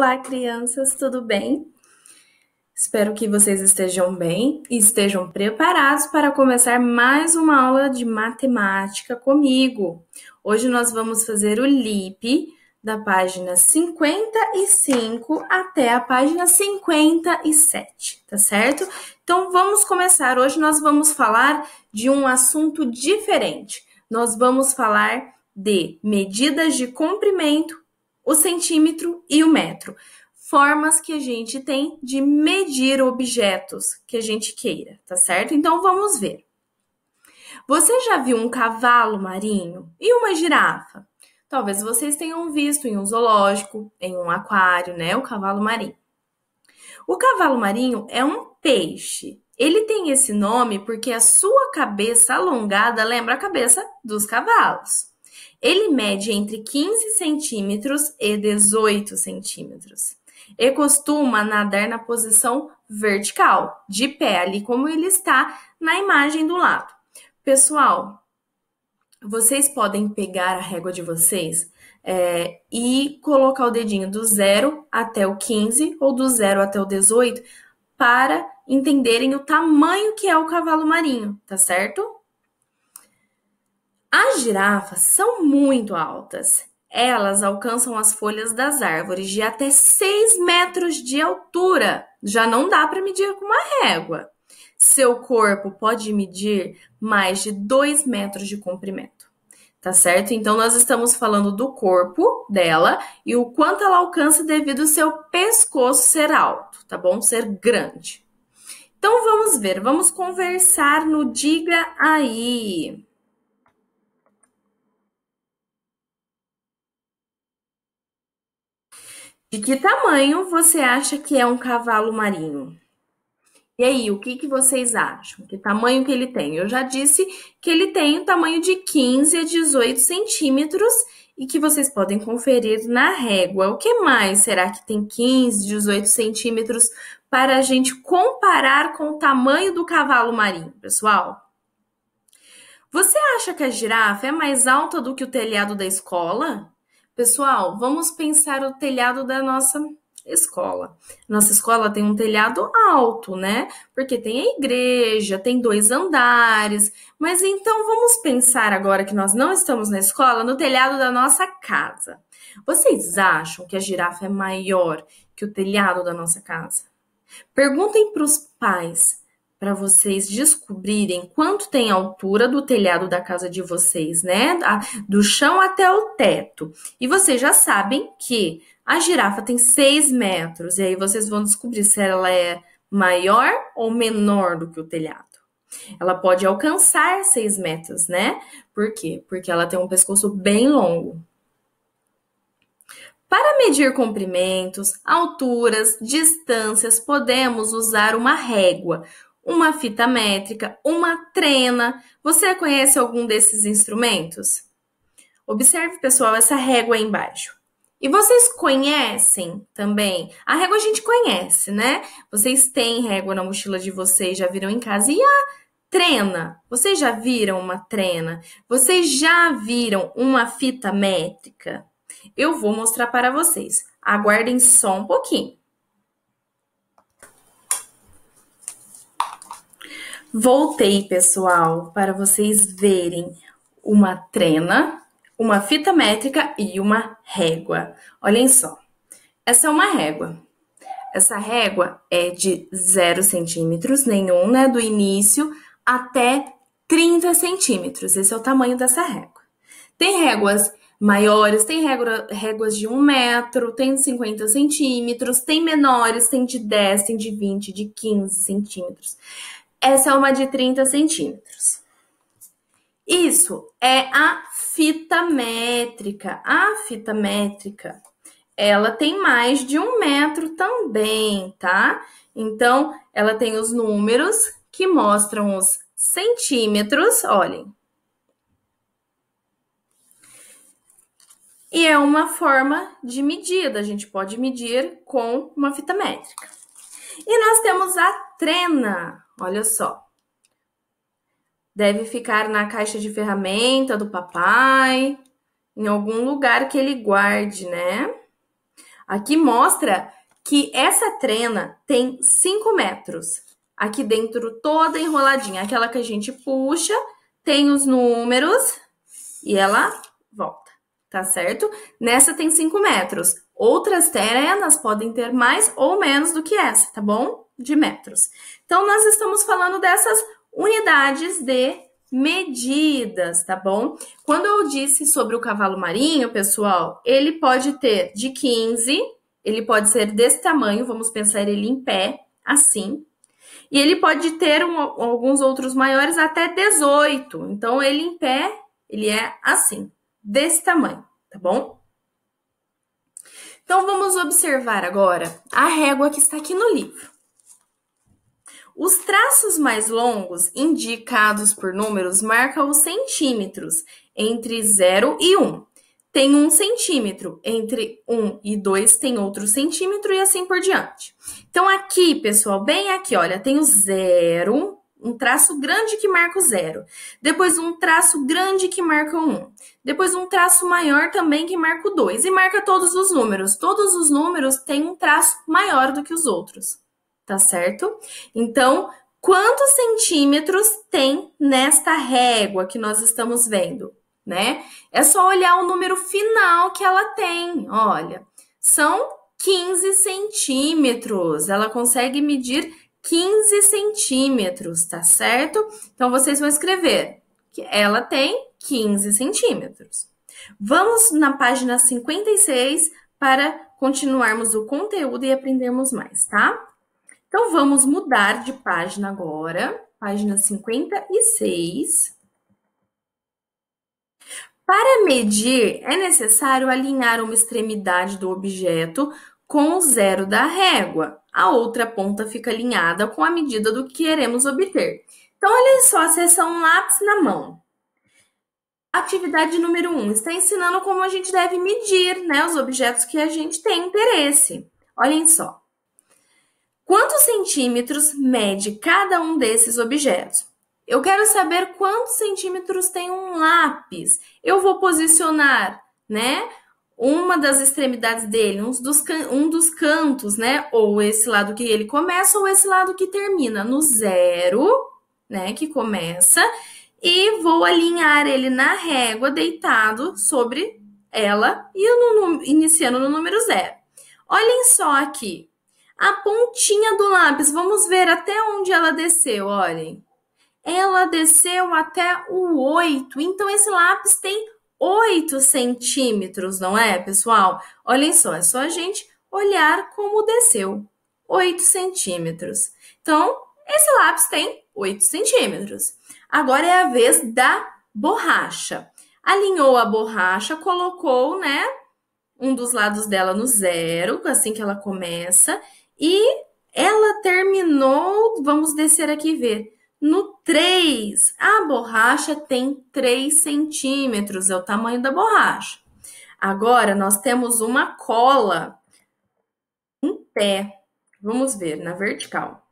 Olá, crianças, tudo bem? Espero que vocês estejam bem e estejam preparados para começar mais uma aula de matemática comigo. Hoje nós vamos fazer o LIP da página 55 até a página 57, tá certo? Então vamos começar. Hoje nós vamos falar de um assunto diferente. Nós vamos falar de medidas de comprimento o centímetro e o metro. Formas que a gente tem de medir objetos que a gente queira, tá certo? Então vamos ver. Você já viu um cavalo marinho e uma girafa? Talvez vocês tenham visto em um zoológico, em um aquário, né? O cavalo marinho. O cavalo marinho é um peixe. Ele tem esse nome porque a sua cabeça alongada lembra a cabeça dos cavalos. Ele mede entre 15 centímetros e 18 centímetros e costuma nadar na posição vertical, de pé, ali como ele está na imagem do lado. Pessoal, vocês podem pegar a régua de vocês é, e colocar o dedinho do 0 até o 15 ou do 0 até o 18 para entenderem o tamanho que é o cavalo marinho, tá certo? As girafas são muito altas. Elas alcançam as folhas das árvores de até 6 metros de altura. Já não dá para medir com uma régua. Seu corpo pode medir mais de 2 metros de comprimento. Tá certo? Então, nós estamos falando do corpo dela e o quanto ela alcança devido ao seu pescoço ser alto, tá bom? Ser grande. Então, vamos ver, vamos conversar no Diga Aí. De que tamanho você acha que é um cavalo marinho? E aí, o que, que vocês acham? Que tamanho que ele tem? Eu já disse que ele tem o tamanho de 15 a 18 centímetros e que vocês podem conferir na régua. O que mais será que tem 15, 18 centímetros para a gente comparar com o tamanho do cavalo marinho, pessoal? Você acha que a girafa é mais alta do que o telhado da escola? Pessoal, vamos pensar o telhado da nossa escola. Nossa escola tem um telhado alto, né? Porque tem a igreja, tem dois andares. Mas então vamos pensar agora que nós não estamos na escola, no telhado da nossa casa. Vocês acham que a girafa é maior que o telhado da nossa casa? Perguntem para os pais para vocês descobrirem quanto tem a altura do telhado da casa de vocês, né? Do chão até o teto. E vocês já sabem que a girafa tem 6 metros, e aí vocês vão descobrir se ela é maior ou menor do que o telhado. Ela pode alcançar 6 metros, né? Por quê? Porque ela tem um pescoço bem longo. Para medir comprimentos, alturas, distâncias, podemos usar uma régua uma fita métrica, uma trena. Você conhece algum desses instrumentos? Observe, pessoal, essa régua aí embaixo. E vocês conhecem também? A régua a gente conhece, né? Vocês têm régua na mochila de vocês, já viram em casa. E a trena? Vocês já viram uma trena? Vocês já viram uma fita métrica? Eu vou mostrar para vocês. Aguardem só um pouquinho. Voltei, pessoal, para vocês verem uma trena, uma fita métrica e uma régua. Olhem só, essa é uma régua. Essa régua é de 0 centímetros, nenhum, né? Do início até 30 centímetros. Esse é o tamanho dessa régua. Tem réguas maiores, tem régua, réguas de 1 um metro, tem de 50 centímetros, tem menores, tem de 10, tem de 20, de 15 centímetros. Essa é uma de 30 centímetros. Isso é a fita métrica. A fita métrica, ela tem mais de um metro também, tá? Então, ela tem os números que mostram os centímetros, olhem. E é uma forma de medida, a gente pode medir com uma fita métrica. E nós temos a trena. Olha só. Deve ficar na caixa de ferramenta do papai, em algum lugar que ele guarde, né? Aqui mostra que essa trena tem 5 metros. Aqui dentro toda enroladinha. Aquela que a gente puxa, tem os números e ela volta, tá certo? Nessa tem 5 metros. Outras trenas podem ter mais ou menos do que essa, tá bom? de metros. Então, nós estamos falando dessas unidades de medidas, tá bom? Quando eu disse sobre o cavalo marinho, pessoal, ele pode ter de 15, ele pode ser desse tamanho, vamos pensar ele em pé, assim. E ele pode ter um, alguns outros maiores até 18. Então, ele em pé, ele é assim, desse tamanho, tá bom? Então, vamos observar agora a régua que está aqui no livro. Os traços mais longos, indicados por números, marcam os centímetros entre 0 e 1. Tem um centímetro, entre 1 e 2 tem outro centímetro e assim por diante. Então, aqui, pessoal, bem aqui, olha, tem o 0, um traço grande que marca o zero, depois um traço grande que marca o 1. depois um traço maior também que marca o 2. e marca todos os números. Todos os números têm um traço maior do que os outros tá certo? Então, quantos centímetros tem nesta régua que nós estamos vendo, né? É só olhar o número final que ela tem, olha. São 15 centímetros, ela consegue medir 15 centímetros, tá certo? Então, vocês vão escrever que ela tem 15 centímetros. Vamos na página 56 para continuarmos o conteúdo e aprendermos mais, tá? Então, vamos mudar de página agora, página 56. Para medir, é necessário alinhar uma extremidade do objeto com o zero da régua. A outra ponta fica alinhada com a medida do que queremos obter. Então, olha só a seção lápis na mão. Atividade número 1 um, está ensinando como a gente deve medir né, os objetos que a gente tem interesse. Olhem só. Quantos centímetros mede cada um desses objetos? Eu quero saber quantos centímetros tem um lápis. Eu vou posicionar, né? Uma das extremidades dele, um dos, um dos cantos, né? Ou esse lado que ele começa, ou esse lado que termina, no zero, né? Que começa, e vou alinhar ele na régua, deitado sobre ela, e no, iniciando no número zero. Olhem só aqui, a pontinha do lápis. Vamos ver até onde ela desceu, olhem. Ela desceu até o 8. Então, esse lápis tem 8 centímetros, não é, pessoal? Olhem só, é só a gente olhar como desceu. 8 centímetros. Então, esse lápis tem 8 centímetros. Agora é a vez da borracha. Alinhou a borracha, colocou, né, um dos lados dela no zero, assim que ela começa, e ela terminou, vamos descer aqui e ver. No 3, a borracha tem 3 centímetros, é o tamanho da borracha. Agora, nós temos uma cola em pé. Vamos ver, na vertical.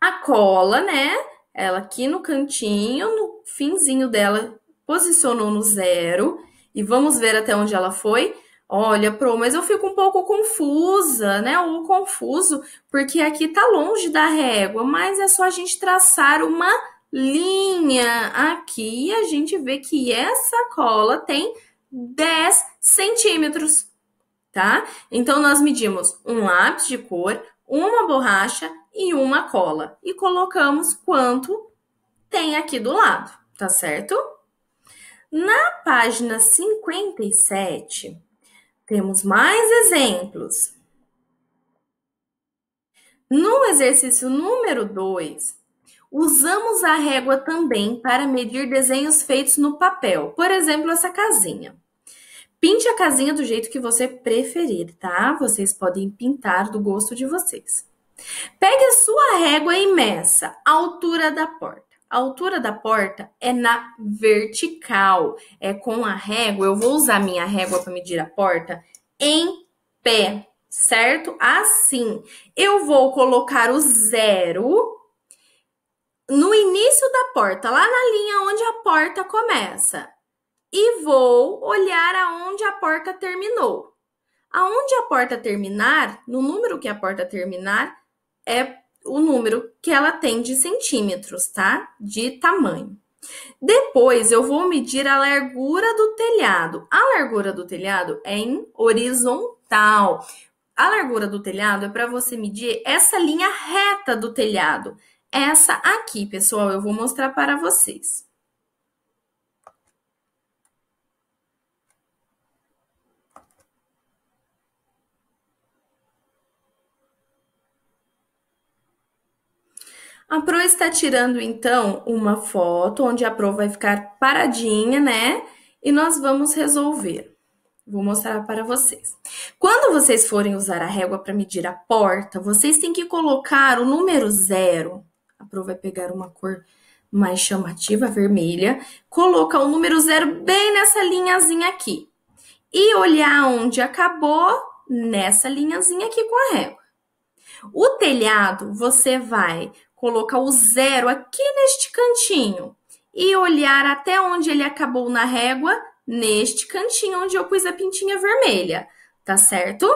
A cola, né? Ela aqui no cantinho, no finzinho dela, posicionou no zero. E vamos ver até onde ela foi? Olha, Pro, mas eu fico um pouco confusa, né? Ou confuso, porque aqui tá longe da régua, mas é só a gente traçar uma linha aqui e a gente vê que essa cola tem 10 centímetros, tá? Então, nós medimos um lápis de cor, uma borracha e uma cola. E colocamos quanto tem aqui do lado, tá certo? Na página 57, temos mais exemplos. No exercício número 2, usamos a régua também para medir desenhos feitos no papel. Por exemplo, essa casinha. Pinte a casinha do jeito que você preferir, tá? Vocês podem pintar do gosto de vocês. Pegue a sua régua e meça a altura da porta. A altura da porta é na vertical. É com a régua, eu vou usar minha régua para medir a porta em pé, certo? Assim, eu vou colocar o zero no início da porta, lá na linha onde a porta começa. E vou olhar aonde a porta terminou. Aonde a porta terminar, no número que a porta terminar, é o número que ela tem de centímetros, tá? De tamanho. Depois eu vou medir a largura do telhado. A largura do telhado é em horizontal. A largura do telhado é para você medir essa linha reta do telhado. Essa aqui, pessoal, eu vou mostrar para vocês. A Pro está tirando então uma foto onde a Pro vai ficar paradinha, né? E nós vamos resolver. Vou mostrar para vocês. Quando vocês forem usar a régua para medir a porta, vocês têm que colocar o número zero. A Pro vai pegar uma cor mais chamativa, vermelha, coloca o número zero bem nessa linhazinha aqui. E olhar onde acabou, nessa linhazinha aqui com a régua. O telhado, você vai coloca o zero aqui neste cantinho e olhar até onde ele acabou na régua, neste cantinho onde eu pus a pintinha vermelha, tá certo?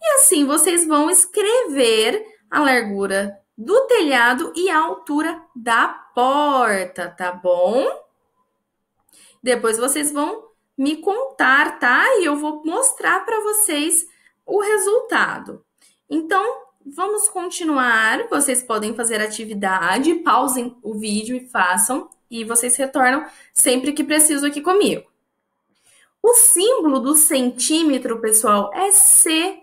E assim vocês vão escrever a largura do telhado e a altura da porta, tá bom? Depois vocês vão me contar, tá? E eu vou mostrar para vocês o resultado. Então, vamos continuar. Vocês podem fazer atividade, pausem o vídeo e façam. E vocês retornam sempre que preciso aqui comigo. O símbolo do centímetro, pessoal, é CE.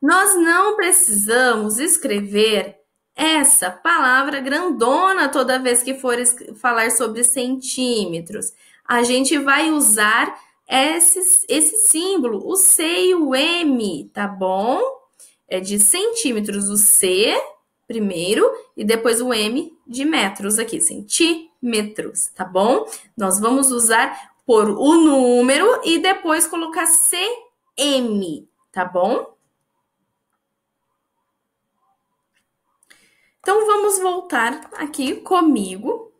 Nós não precisamos escrever essa palavra grandona toda vez que for falar sobre centímetros. A gente vai usar esse, esse símbolo, o C e o M, tá bom? é de centímetros o C primeiro e depois o M de metros aqui, centímetros, tá bom? Nós vamos usar por o número e depois colocar CM, tá bom? Então vamos voltar aqui comigo.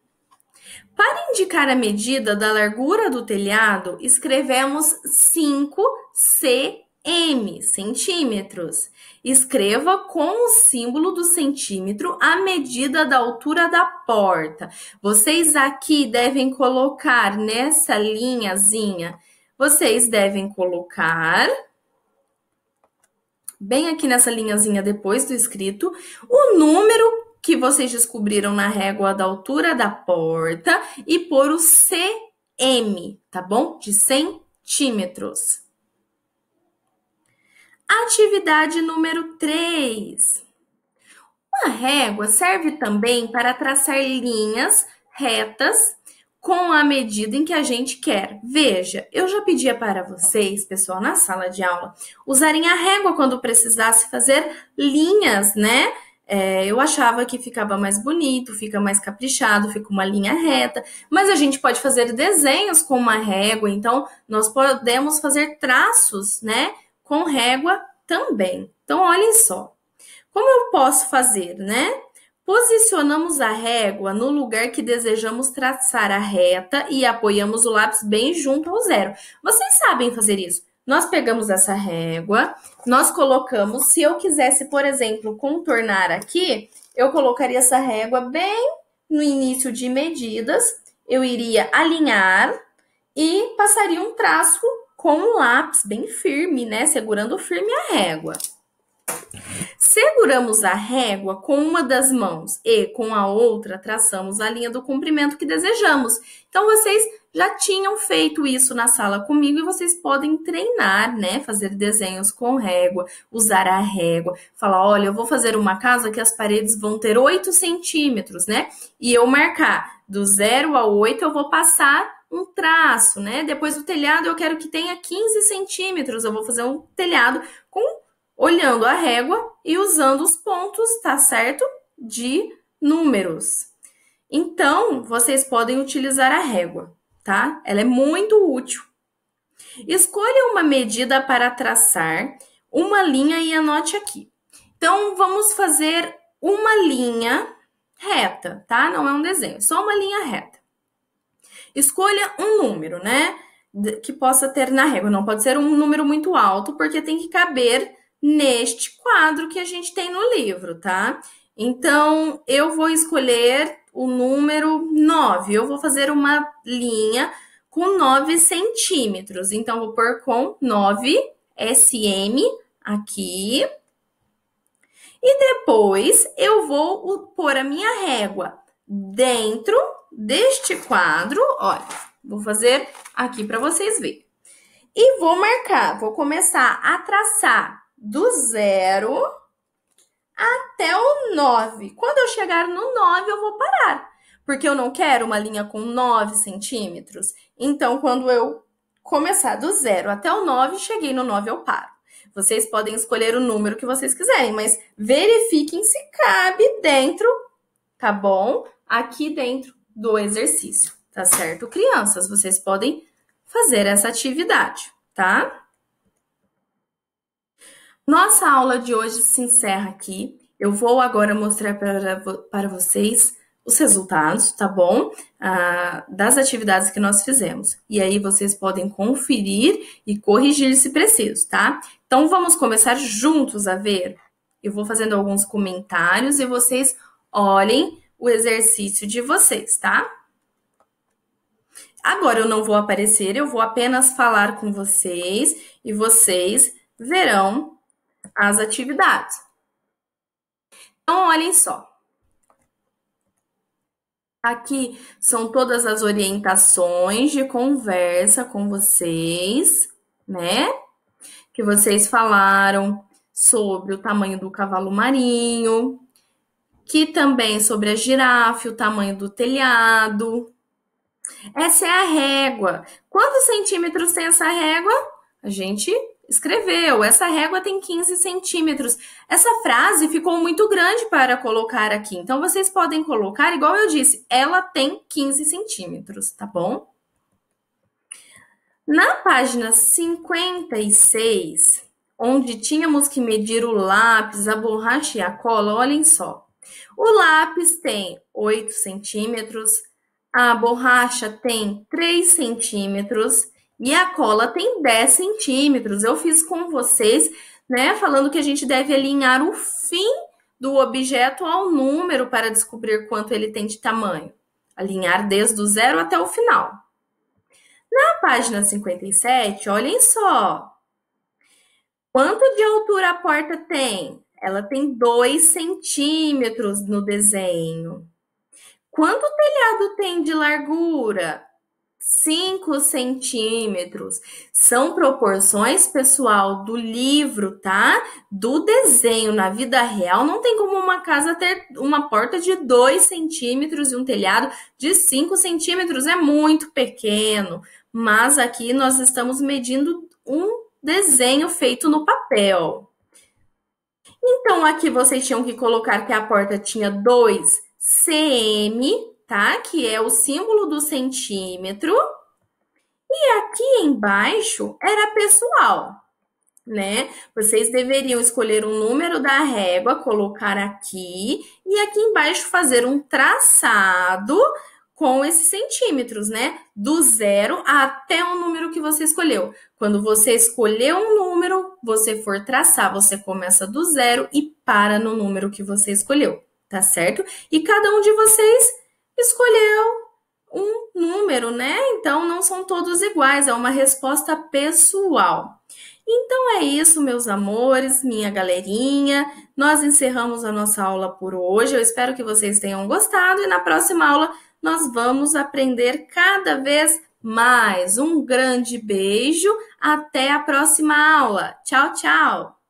Para indicar a medida da largura do telhado, escrevemos 5 C M, centímetros. Escreva com o símbolo do centímetro a medida da altura da porta. Vocês aqui devem colocar nessa linhazinha, vocês devem colocar bem aqui nessa linhazinha depois do escrito, o número que vocês descobriram na régua da altura da porta e pôr o CM, tá bom? De centímetros. Atividade número 3. Uma régua serve também para traçar linhas retas com a medida em que a gente quer. Veja, eu já pedia para vocês, pessoal, na sala de aula, usarem a régua quando precisasse fazer linhas, né? É, eu achava que ficava mais bonito, fica mais caprichado, fica uma linha reta, mas a gente pode fazer desenhos com uma régua, então nós podemos fazer traços, né? com régua também. Então, olhem só. Como eu posso fazer, né? Posicionamos a régua no lugar que desejamos traçar a reta e apoiamos o lápis bem junto ao zero. Vocês sabem fazer isso. Nós pegamos essa régua, nós colocamos, se eu quisesse, por exemplo, contornar aqui, eu colocaria essa régua bem no início de medidas, eu iria alinhar e passaria um traço com o lápis bem firme, né? Segurando firme a régua. Seguramos a régua com uma das mãos e com a outra traçamos a linha do comprimento que desejamos. Então vocês já tinham feito isso na sala comigo e vocês podem treinar, né? Fazer desenhos com régua, usar a régua, falar: olha, eu vou fazer uma casa que as paredes vão ter 8 centímetros, né? E eu marcar do 0 a 8, eu vou passar um traço, né? Depois o telhado eu quero que tenha 15 centímetros. Eu vou fazer um telhado com olhando a régua e usando os pontos, tá certo? De números. Então, vocês podem utilizar a régua, tá? Ela é muito útil. Escolha uma medida para traçar uma linha e anote aqui. Então, vamos fazer uma linha reta, tá? Não é um desenho, só uma linha reta. Escolha um número, né? Que possa ter na régua. Não pode ser um número muito alto, porque tem que caber neste quadro que a gente tem no livro, tá? Então, eu vou escolher o número 9. Eu vou fazer uma linha com 9 centímetros. Então, vou pôr com 9 SM aqui. E depois, eu vou pôr a minha régua dentro deste quadro, olha, vou fazer aqui para vocês verem. E vou marcar, vou começar a traçar do zero até o 9. Quando eu chegar no 9, eu vou parar, porque eu não quero uma linha com 9 centímetros. Então, quando eu começar do zero até o 9, cheguei no 9, eu paro. Vocês podem escolher o número que vocês quiserem, mas verifiquem se cabe dentro, tá bom? Aqui dentro do exercício, tá certo? Crianças, vocês podem fazer essa atividade, tá? Nossa aula de hoje se encerra aqui. Eu vou agora mostrar para, para vocês os resultados, tá bom? Ah, das atividades que nós fizemos. E aí vocês podem conferir e corrigir se preciso, tá? Então vamos começar juntos a ver. Eu vou fazendo alguns comentários e vocês olhem o exercício de vocês, tá? Agora eu não vou aparecer, eu vou apenas falar com vocês e vocês verão as atividades. Então, olhem só. Aqui são todas as orientações de conversa com vocês, né? Que vocês falaram sobre o tamanho do cavalo marinho, que também sobre a girafa, o tamanho do telhado. Essa é a régua. Quantos centímetros tem essa régua? A gente escreveu. Essa régua tem 15 centímetros. Essa frase ficou muito grande para colocar aqui. Então, vocês podem colocar, igual eu disse, ela tem 15 centímetros, tá bom? Na página 56, onde tínhamos que medir o lápis, a borracha e a cola, olhem só. O lápis tem 8 centímetros, a borracha tem 3 centímetros e a cola tem 10 centímetros. Eu fiz com vocês, né, falando que a gente deve alinhar o fim do objeto ao número para descobrir quanto ele tem de tamanho. Alinhar desde o zero até o final. Na página 57, olhem só. Quanto de altura a porta tem? ela tem 2 centímetros no desenho. Quanto o telhado tem de largura? 5 centímetros. São proporções, pessoal, do livro, tá? Do desenho. Na vida real, não tem como uma casa ter uma porta de 2 centímetros e um telhado de 5 centímetros. É muito pequeno. Mas aqui nós estamos medindo um desenho feito no papel. Então, aqui vocês tinham que colocar que a porta tinha 2 cm, tá? Que é o símbolo do centímetro. E aqui embaixo era pessoal, né? Vocês deveriam escolher um número da régua, colocar aqui e aqui embaixo fazer um traçado com esses centímetros, né? Do zero até o número que você escolheu. Quando você escolheu um número, você for traçar, você começa do zero e para no número que você escolheu, tá certo? E cada um de vocês escolheu um número, né? Então não são todos iguais, é uma resposta pessoal. Então é isso, meus amores, minha galerinha. Nós encerramos a nossa aula por hoje. Eu espero que vocês tenham gostado e na próxima aula nós vamos aprender cada vez mais. Um grande beijo, até a próxima aula. Tchau, tchau!